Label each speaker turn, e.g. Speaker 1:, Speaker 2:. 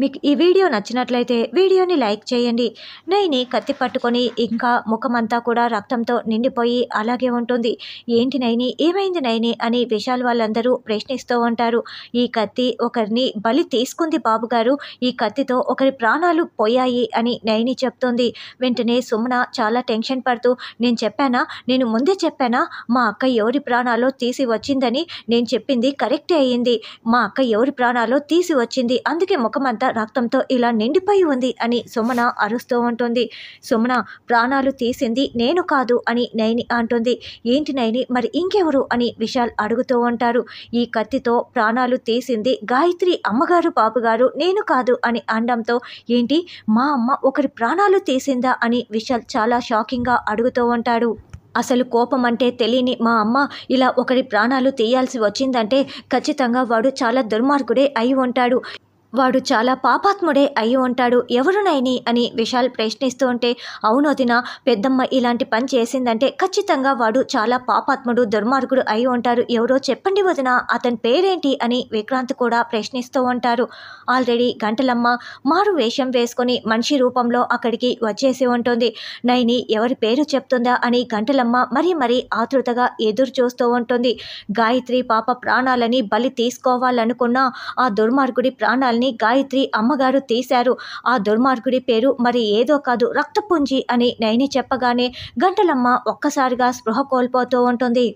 Speaker 1: మీకు ఈ వీడియో నచ్చినట్లయితే వీడియోని లైక్ చేయండి నైని కత్తి పట్టుకొని ఇంకా ముఖమంతా కూడా రక్తంతో నిండిపోయి అలాగే ఉంటుంది ఏంటి నైని ఏమైంది నైని అని విశాల్ వాళ్ళందరూ ప్రశ్నిస్తూ ఉంటారు ఈ కత్తి ఒకరిని బలి తీసుకుంది బాబుగారు ఈ కత్తితో ఒకరి ప్రాణాలు పోయాయి అని నైని చెప్తుంది వెంటనే సుమన చాలా టెన్షన్ పడుతూ నేను చెప్పానా నేను ముందే చెప్పానా మా అక్క ఎవరి ప్రాణాల్లో తీసి వచ్చిందని నేను చెప్పింది కరెక్టే అయ్యింది మా అక్క ఎవరి ప్రాణాలో తీసి వచ్చింది అందుకే ముఖమంతా అంతా రక్తంతో ఇలా నిండిపోయి ఉంది అని సుమన అరుస్తూ ఉంటుంది సుమన ప్రాణాలు తీసింది నేను కాదు అని నయని అంటుంది ఏంటి నయని మరి ఇంకెవరు అని విశాల్ అడుగుతూ ఉంటారు ఈ కత్తితో ప్రాణాలు తీసింది గాయత్రి అమ్మగారు పాపగారు నేను కాదు అని అనడంతో ఏంటి మా అమ్మ ఒకరి ప్రాణాలు తీసిందా అని విశాల్ చాలా షాకింగ్గా అడుగుతూ ఉంటాడు అసలు కోపం అంటే తెలియని మా అమ్మ ఇలా ఒకరి ప్రాణాలు తీయాల్సి వచ్చిందంటే ఖచ్చితంగా వాడు చాలా దుర్మార్గుడే అయి ఉంటాడు వాడు చాలా పాపాత్ముడే అయి ఉంటాడు ఎవరు నైని అని విశాల్ ప్రశ్నిస్తూ ఉంటే అవునోదిన పెద్దమ్మ ఇలాంటి పని చేసిందంటే ఖచ్చితంగా వాడు చాలా పాపాత్ముడు దుర్మార్గుడు అయి ఉంటారు ఎవరో చెప్పండి వదిన అతని పేరేంటి అని విక్రాంత్ కూడా ప్రశ్నిస్తూ ఉంటారు ఆల్రెడీ గంటలమ్మ మారు వేషం వేసుకొని మనిషి రూపంలో అక్కడికి వచ్చేసి ఉంటుంది నైని ఎవరి పేరు చెప్తుందా అని గంటలమ్మ మరీ మరీ ఆతృతగా ఎదురు చూస్తూ ఉంటుంది గాయత్రి పాప ప్రాణాలని బలి తీసుకోవాలనుకున్న ఆ దుర్మార్గుడి ప్రాణాలని చిత్రాన్ని గాయత్రి అమ్మగారు తీశారు ఆ దుర్మార్గుడి పేరు మరి ఏదో కాదు రక్తపుంజి అని నయని చెప్పగానే గంటలమ్మ ఒక్కసారిగా స్పృహ కోల్పోతూ ఉంటుంది